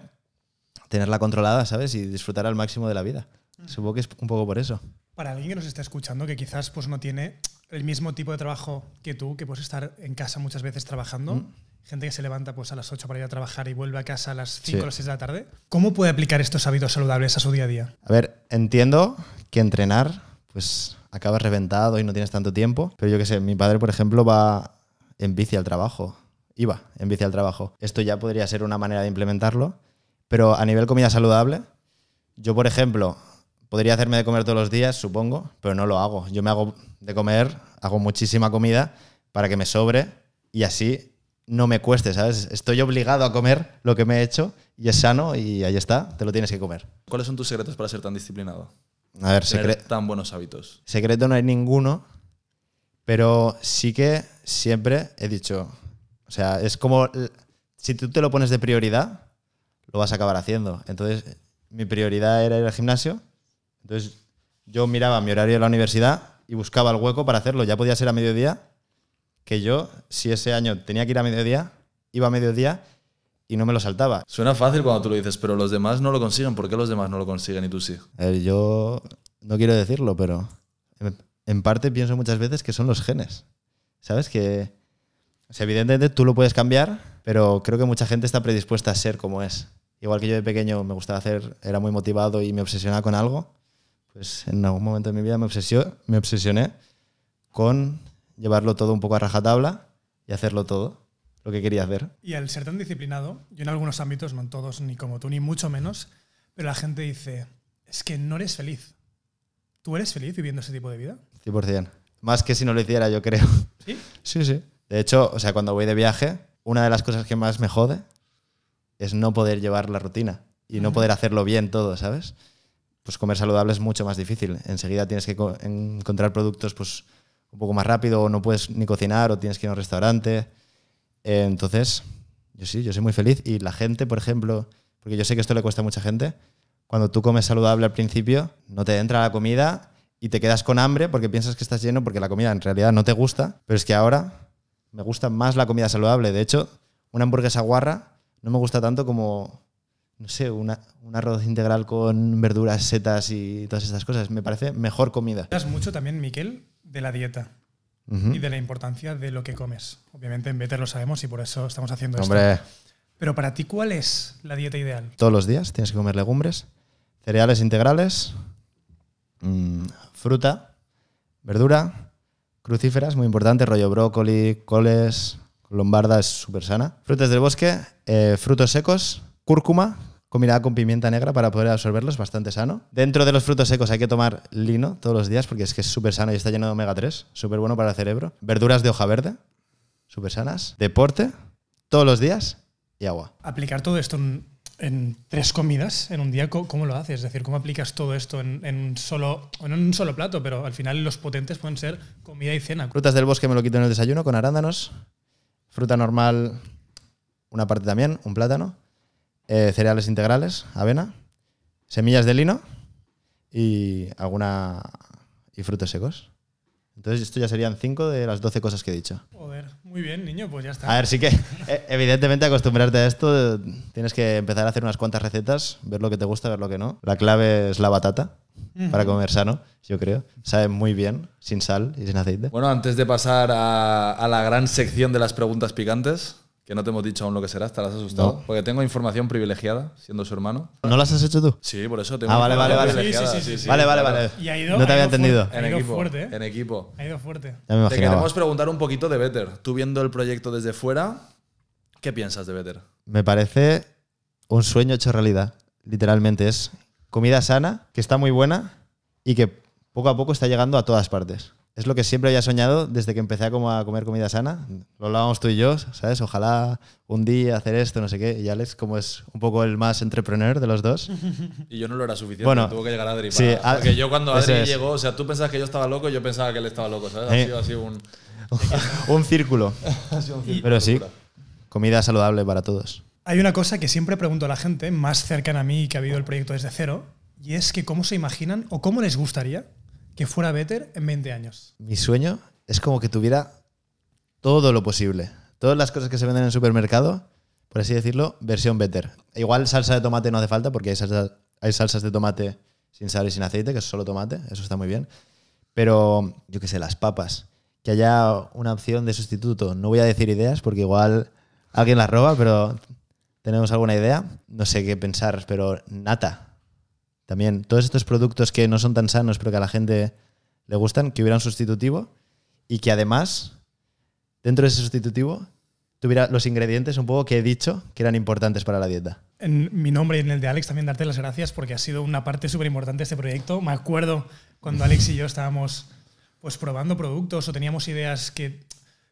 tenerla controlada, ¿sabes? Y disfrutar al máximo de la vida. Supongo que es un poco por eso. Para alguien que nos está escuchando, que quizás pues, no tiene el mismo tipo de trabajo que tú, que puedes estar en casa muchas veces trabajando, mm. gente que se levanta pues, a las 8 para ir a trabajar y vuelve a casa a las 5 o las 6 de la tarde, ¿cómo puede aplicar estos hábitos saludables a su día a día? A ver, entiendo que entrenar, pues acabas reventado y no tienes tanto tiempo, pero yo qué sé, mi padre, por ejemplo, va en bici al trabajo, iba en bici al trabajo. Esto ya podría ser una manera de implementarlo, pero a nivel comida saludable, yo, por ejemplo, Podría hacerme de comer todos los días, supongo, pero no lo hago. Yo me hago de comer, hago muchísima comida para que me sobre y así no me cueste, ¿sabes? Estoy obligado a comer lo que me he hecho y es sano y ahí está, te lo tienes que comer. ¿Cuáles son tus secretos para ser tan disciplinado? A ver, secreto. Tan buenos hábitos. Secreto no hay ninguno, pero sí que siempre he dicho, o sea, es como, si tú te lo pones de prioridad, lo vas a acabar haciendo. Entonces, mi prioridad era ir al gimnasio entonces yo miraba mi horario de la universidad y buscaba el hueco para hacerlo. Ya podía ser a mediodía, que yo, si ese año tenía que ir a mediodía, iba a mediodía y no me lo saltaba. Suena fácil cuando tú lo dices, pero los demás no lo consiguen. ¿Por qué los demás no lo consiguen y tú sí? yo no quiero decirlo, pero en parte pienso muchas veces que son los genes. ¿Sabes? Que es evidentemente tú lo puedes cambiar, pero creo que mucha gente está predispuesta a ser como es. Igual que yo de pequeño me gustaba hacer, era muy motivado y me obsesionaba con algo, pues en algún momento de mi vida me, obsesioné, con llevarlo todo un poco a rajatabla y hacerlo todo lo que quería hacer. Y al ser tan disciplinado, yo en algunos ámbitos, no en todos, ni como tú, ni mucho menos, pero la gente dice, es que no eres feliz. ¿Tú eres feliz viviendo ese tipo de vida? 100%. Más que si no lo hiciera, yo creo. ¿Sí? [laughs] Sí, sí. De hecho, o sea, cuando voy de viaje, una de las cosas que más me jode es no poder llevar la rutina y no poder hacerlo bien todo, ¿sabes? pues comer saludable es mucho más difícil. Enseguida tienes que encontrar productos pues, un poco más rápido o no puedes ni cocinar o tienes que ir a un restaurante. entonces, yo sí, yo soy muy feliz. Y la gente, por ejemplo, porque yo sé que esto le cuesta a mucha gente, cuando tú comes saludable al principio, no te entra la comida y te quedas con hambre porque piensas que estás lleno porque la comida en realidad no te gusta, pero es que ahora me gusta más la comida saludable. De hecho, una hamburguesa guarra no me gusta tanto como no sé, una, un arroz integral con verduras, setas y todas estas cosas. Me parece mejor comida. Hablas mucho también, Miquel, de la dieta y de la importancia de lo que comes. Obviamente en Better lo sabemos y por eso estamos haciendo Hombre. Pero para ti, ¿cuál es la dieta ideal? Todos los días tienes que comer legumbres, cereales integrales, mm, fruta, verdura, crucíferas, muy importante, rollo brócoli, coles, lombarda es súper sana. Frutas del bosque, eh, frutos secos, cúrcuma combinada con pimienta negra para poder absorberlos, bastante sano. Dentro de los frutos secos hay que tomar lino todos los días porque es que es súper sano y está lleno de omega 3, súper bueno para el cerebro. Verduras de hoja verde, súper sanas. Deporte, todos los días y agua. Aplicar todo esto en, tres comidas en un día, ¿cómo, lo haces? Es decir, ¿cómo aplicas todo esto en, solo, en un solo plato? Pero al final los potentes pueden ser comida y cena. Frutas del bosque me lo quito en el desayuno con arándanos. Fruta normal, una parte también, un plátano eh, cereales integrales, avena, semillas de lino y alguna y frutos secos. Entonces, esto ya serían cinco de las 12 cosas que he dicho. Joder, muy bien, niño, pues ya está. A ver, sí que, eh, evidentemente, acostumbrarte a esto, eh, tienes que empezar a hacer unas cuantas recetas, ver lo que te gusta, ver lo que no. La clave es la batata, para comer sano, yo creo. Sabe muy bien, sin sal y sin aceite. Bueno, antes de pasar a, a la gran sección de las preguntas picantes, que no te hemos dicho aún lo que será, estarás asustado. Porque tengo información privilegiada, siendo su hermano. ¿No las has hecho tú? Sí, por eso tengo. Ah, vale, vale, vale. Sí, sí, sí, vale, vale, vale. Y ha ido, no te había entendido. en equipo, fuerte, En equipo. Ha ido fuerte. Te queremos preguntar un poquito de Better. Tú viendo el proyecto desde fuera, ¿qué piensas de Better? Me parece un sueño hecho realidad. Literalmente es comida sana, que está muy buena y que poco a poco está llegando a todas partes es lo que siempre había soñado desde que empecé a, comer comida sana. Lo hablábamos tú y yo, ¿sabes? Ojalá un día hacer esto, no sé qué. Y Alex, como es un poco el más entrepreneur de los dos. [laughs] Y yo no lo era suficiente, bueno, tuvo que llegar Adri. porque yo cuando Adri llegó, o sea, tú pensabas que yo estaba loco, yo pensaba que él estaba loco, ¿sabes? Ha eh, sido así un... [laughs] un círculo. [laughs] ha sido un círculo. Pero sí, comida saludable para todos. Hay una cosa que siempre pregunto a la gente más cercana a mí que ha habido el proyecto desde cero, y es que cómo se imaginan o cómo les gustaría que fuera Better en 20 años? Mi sueño es como que tuviera todo lo posible. Todas las cosas que se venden en el supermercado, por así decirlo, versión Better. Igual salsa de tomate no hace falta porque hay, hay salsas de tomate sin sal y sin aceite, que es solo tomate, eso está muy bien. Pero yo qué sé, las papas, que haya una opción de sustituto. No voy a decir ideas porque igual alguien las roba, pero tenemos alguna idea. No sé qué pensar, pero nata, también todos estos productos que no son tan sanos pero que a la gente le gustan, que hubiera un sustitutivo y que además, dentro de ese sustitutivo, tuviera los ingredientes un poco que he dicho que eran importantes para la dieta. En mi nombre y en el de Alex también darte las gracias porque ha sido una parte súper importante de este proyecto. Me acuerdo cuando Alex y yo estábamos pues probando productos o teníamos ideas que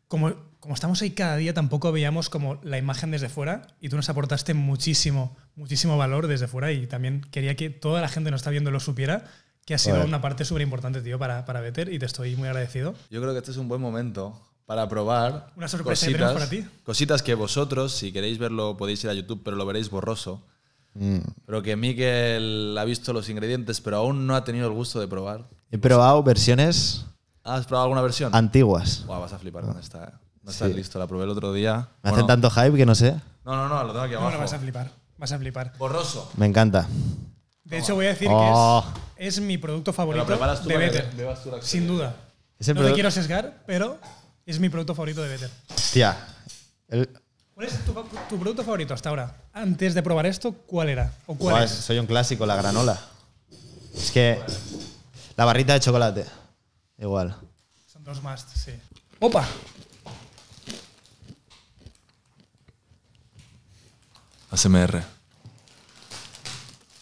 como como estamos ahí cada día, tampoco veíamos como la imagen desde fuera y tú nos aportaste muchísimo, muchísimo valor desde fuera y también quería que toda la gente que nos está viendo lo supiera, que ha sido una parte súper importante, tío, para, para Better y te estoy muy agradecido. Yo creo que este es un buen momento para probar una sorpresa cositas, que para ti. Cositas que vosotros, si queréis verlo, podéis ir a YouTube, pero lo veréis borroso. Mm. Pero que Miguel ha visto los ingredientes, pero aún no ha tenido el gusto de probar. He probado versiones... ¿Has probado alguna versión? Antiguas. Wow, vas a flipar con esta. Eh. No está listo, la probé el otro día. Me hacen tanto hype que no sé. No, no, no, lo tengo aquí No, abajo. no vas a flipar. Vas a flipar. Borroso. Me encanta. De hecho, voy a decir que es, oh. es mi producto favorito de Better. Sin duda. no te quiero sesgar, pero es mi producto favorito de Better. Hostia. ¿Cuál es tu, producto favorito hasta ahora? Antes de probar esto, ¿cuál era? ¿O cuál Soy un clásico, la granola. Es que. La barrita de chocolate. Igual. Son dos más, sí. ¡Opa! SMR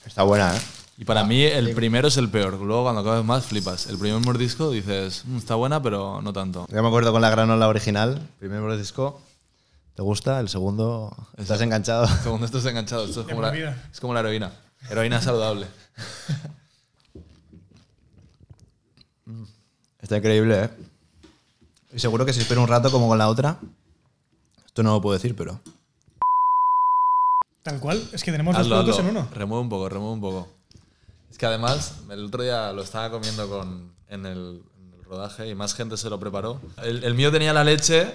Está buena, ¿eh? Y para mí el primero es el peor. Luego cuando acabas más flipas. El primer mordisco dices, mm, está buena, pero no tanto. Yo me acuerdo con la granola original. primer mordisco, ¿te gusta? El segundo, estás enganchado. El [laughs] segundo estás enganchado. es como, la, heroína. Heroína saludable. [laughs] Está increíble, ¿eh? Y seguro que si espero un rato como con la otra, esto no lo puedo decir, pero Tal cual, es que tenemos dos productos en uno. Remueve un poco, remueve un poco. Es que además, el otro día lo estaba comiendo con, en, el, rodaje y más gente se lo preparó. El, mío tenía la leche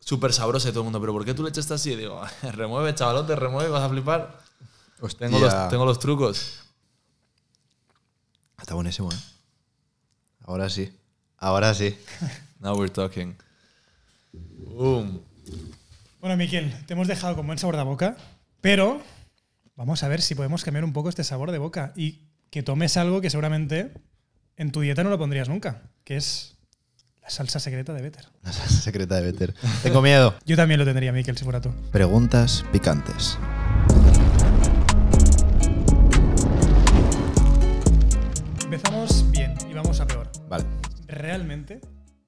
súper sabrosa y todo el mundo, ¿pero por qué tu leche está así? Y digo, [laughs] remueve, chavalote, remueve, vas a flipar. pues Tengo los, trucos. Está buenísimo, ¿eh? Ahora sí. Ahora sí. [laughs] Now we're talking. Boom. Bueno, Miquel, te hemos dejado con buen sabor de boca. Pero vamos a ver si podemos cambiar un poco este sabor de boca y que tomes algo que seguramente en tu dieta no lo pondrías nunca, que es la salsa secreta de Better. La salsa secreta de Better. Tengo miedo. [laughs] Yo también lo tendría, Miquel, si fuera tú. Preguntas picantes. Empezamos bien y vamos a peor. Vale. ¿Realmente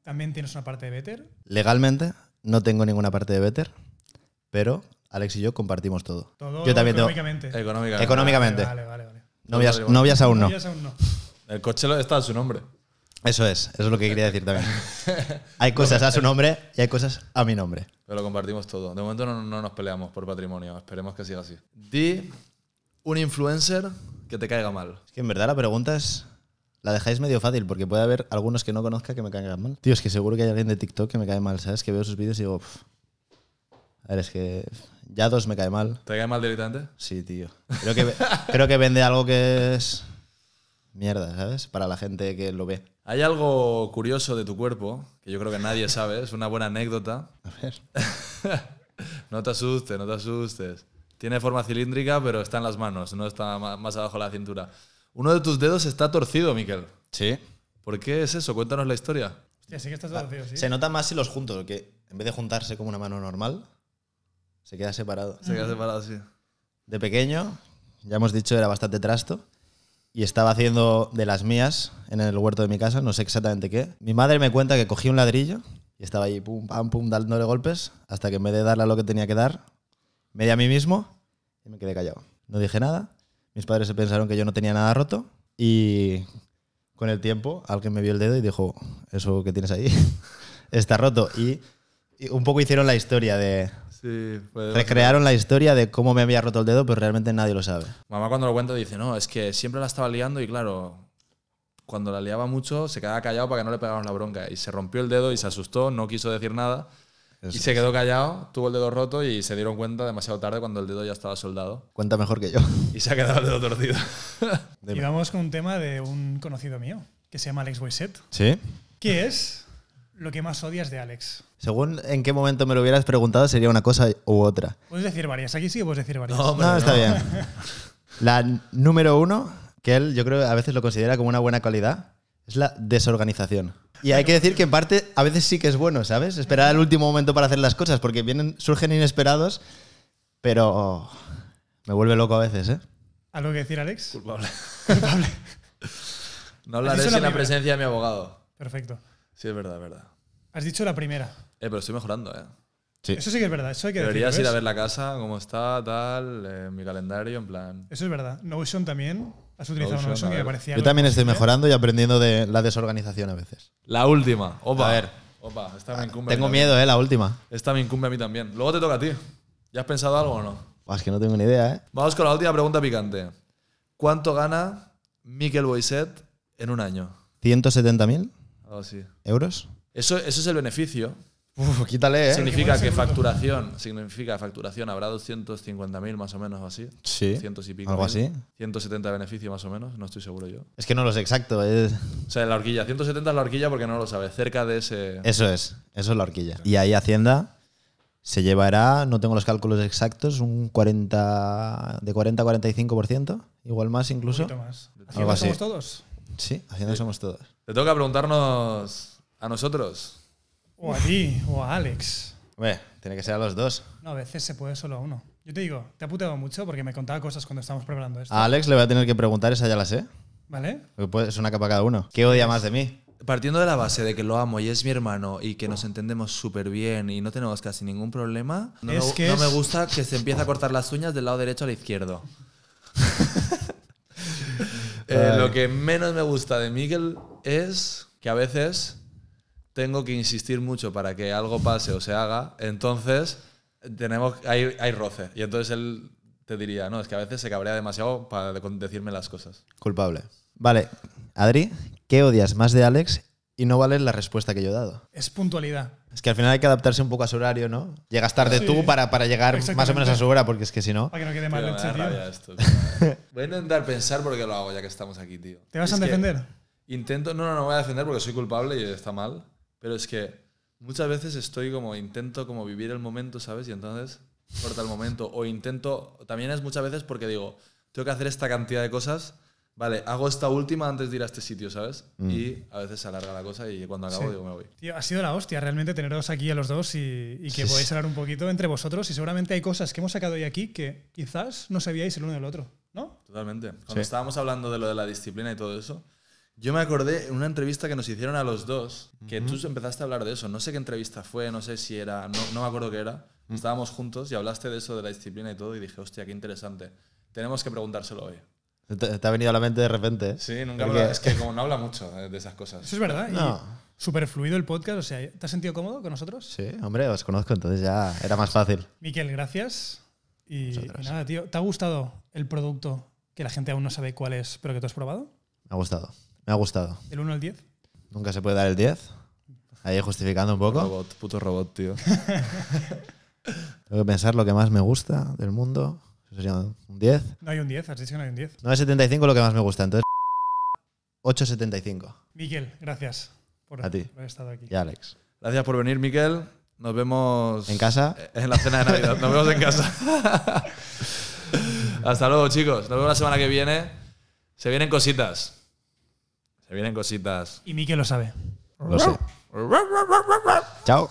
también tienes una parte de Better? Legalmente no tengo ninguna parte de Better, pero Alex y yo compartimos todo. yo también económicamente. económicamente. Económicamente. Vale, vale, vale. Novias, aún no. Novias aún no. El coche está a su nombre. Eso es, eso es lo que quería decir también. hay cosas a su [laughs] nombre y hay cosas a mi nombre. Pero lo compartimos todo. De momento no, nos peleamos por patrimonio. Esperemos que siga así. Di un influencer que te caiga mal. Es que en verdad la pregunta es la dejáis medio fácil porque puede haber algunos que no conozca que me caigan mal. Tío, es que seguro que hay alguien de TikTok que me cae mal, ¿sabes? Que veo sus vídeos y digo, a ver, es que ya dos me cae mal. ¿Te cae mal directamente? Sí, tío. [laughs] Creo que, vende algo que es mierda, ¿sabes? Para la gente que lo ve. Hay algo curioso de tu cuerpo que yo creo que nadie sabe. Es una buena anécdota. A ver. [laughs] no te asustes, no te asustes. Tiene forma cilíndrica, pero está en las manos, no está más abajo de la cintura. Uno de tus dedos está torcido, Miquel. Sí. ¿Por qué es eso? Cuéntanos la historia. sí que torcido, ah, sí. Se nota más si los juntos, que en vez de juntarse como una mano normal, se queda separado. Se queda separado, sí. De pequeño, ya hemos dicho, era bastante trasto. Y estaba haciendo de las mías en el huerto de mi casa, no sé exactamente qué. Mi madre me cuenta que cogí un ladrillo y estaba ahí, pum, pam, pum, dándole golpes, hasta que en vez de darle a lo que tenía que dar, me di a mí mismo y me quedé callado. No dije nada. Mis padres se pensaron que yo no tenía nada roto y con el tiempo alguien me vio el dedo y dijo, eso que tienes ahí [laughs] está roto. y un poco hicieron la historia de, Recrearon la historia de cómo me había roto el dedo, pero realmente nadie lo sabe. Mamá cuando lo cuento dice, no, es que siempre la estaba liando y claro, cuando la liaba mucho se quedaba callado para que no le pegáramos la bronca. Y se rompió el dedo y se asustó, no quiso decir nada. y se quedó callado, tuvo el dedo roto y se dieron cuenta demasiado tarde cuando el dedo ya estaba soldado. Cuenta mejor que yo. Y se ha quedado el dedo torcido. [laughs] y vamos con un tema de un conocido mío, que se llama Alex Boisset. ¿Sí? ¿Qué es lo que más odias de Alex? Según en qué momento me lo hubieras preguntado, sería una cosa u otra. Puedes decir varias, aquí sí puedes decir varias. No, está bien. [laughs] La número uno, que él yo creo a veces lo considera como una buena calidad, es la desorganización. Y hay que decir que en parte a veces sí que es bueno, ¿sabes? Esperar al último momento para hacer las cosas, porque vienen, surgen inesperados, pero me vuelve loco a veces, ¿eh? ¿Algo que decir, Alex? Culpable. [laughs] Culpable. [laughs] no hablaré sin la presencia de mi abogado. Perfecto. Sí, es verdad, es verdad. Has dicho la primera. Eh, pero estoy mejorando, ¿eh? Sí. Eso sí que es verdad, eso hay que Deberías ir a ver la casa, cómo está, tal, eh, mi calendario, en plan. Eso es verdad. Notion también. Has utilizado Notion, que me parecía. Yo también estoy mejorando y aprendiendo de la desorganización a veces. La última. Opa. A ver. Opa, esta me ah, incumbe. Tengo miedo, eh, la última. Esta me incumbe a mí también. Luego te toca a ti. ¿Ya has pensado algo o no? es que no tengo ni idea, ¿eh? Vamos con la última pregunta picante. ¿Cuánto gana Mikel Boiset en un año? ¿170.000? Oh, sí. ¿Euros? Eso, es el beneficio. Uf, quítale, ¿eh? Significa que facturación, significa facturación, habrá 250.000 más o menos así. Sí. y pico. Algo así. 170 beneficios más o menos, no estoy seguro yo. Es que no lo sé exacto. ¿eh? O sea, la horquilla. 170 es la horquilla porque no lo sabe, cerca de ese. Eso es, eso es la horquilla. Y ahí Hacienda se llevará, no tengo los cálculos exactos, un 40, de 40 a 45%, igual más incluso. Un poquito más. así. somos todos? Sí, Hacienda somos todos. Te que preguntarnos ¿A nosotros? O a ti, o a Alex. Hombre, tiene que ser a los dos. No, a veces se puede solo a uno. Yo te digo, te ha puteado mucho porque me contaba cosas cuando estábamos preparando esto. A Alex le voy a tener que preguntar, esa ya la sé. ¿Vale? Es una capa cada uno. ¿Qué odia más de mí? Partiendo de la base de que lo amo y es mi hermano y que nos entendemos súper bien y no tenemos casi ningún problema, no, me, que no me gusta que se empiece a cortar las uñas del lado derecho al izquierdo. [laughs] Eh, lo que menos me gusta de Miguel es que a veces tengo que insistir mucho para que algo pase o se haga, entonces tenemos, hay, roce. Y entonces él te diría, no, es que a veces se cabrea demasiado para decirme las cosas. Culpable. Vale, Adri, ¿qué odias más de Alex y no vale la respuesta que yo he dado? Es puntualidad. Es que al final hay que adaptarse un poco a su horario, ¿no? Llegas tarde tú para, para llegar más o menos a su hora, porque es que si no. Para que no quede mal el chat. [laughs] Voy a intentar pensar por qué lo hago ya que estamos aquí, tío. ¿Te vas a defender? Intento, no, no, no voy a defender porque soy culpable y está mal. Pero es que muchas veces estoy como, intento como vivir el momento, ¿sabes? Y entonces corta el momento. O intento, también es muchas veces porque digo, tengo que hacer esta cantidad de cosas, vale, hago esta última antes de ir a este sitio, ¿sabes? Mm. Y a veces se alarga la cosa y cuando acabo digo, me voy. Tío, ha sido la hostia realmente teneros aquí a los dos y, que podéis hablar un poquito entre vosotros y seguramente hay cosas que hemos sacado hoy aquí que quizás no sabíais el uno del otro, ¿no? Totalmente. Cuando estábamos hablando de lo de la disciplina y todo eso, yo me acordé en una entrevista que nos hicieron a los dos, que tú empezaste a hablar de eso. No sé qué entrevista fue, no sé si era, no, me acuerdo qué era. Estábamos juntos y hablaste de eso, de la disciplina y todo, y dije, hostia, qué interesante. Tenemos que preguntárselo hoy. Te, ha venido a la mente de repente. Sí, nunca Es que como no habla mucho eh, de esas cosas. Eso es verdad. No. Súper fluido el podcast, o sea, ¿te has sentido cómodo con nosotros? Sí, hombre, os conozco, entonces ya era más fácil. Miquel, gracias. Y, y nada, tío, ¿te ha gustado el producto que la gente aún no sabe cuál es, pero que tú has probado? Me ha gustado. Me ha gustado. El 1 al 10? Nunca se puede dar el 10. Ahí justificando un poco. Robot, puto robot, tío. [laughs] Tengo que pensar lo que más me gusta del mundo. sería un 10. No hay un 10, has dicho que no hay un 10. 75 lo que más me gusta, entonces 8,75. Miquel, gracias por ti. haber estado aquí. Y Alex. Gracias por venir, Miquel. Nos vemos. ¿En casa? En la cena de Navidad. Nos vemos en casa. [laughs] Hasta luego, chicos. Nos vemos la semana que viene. Se vienen cositas vienen cositas. Y Miki lo sabe. Lo sé. Chao.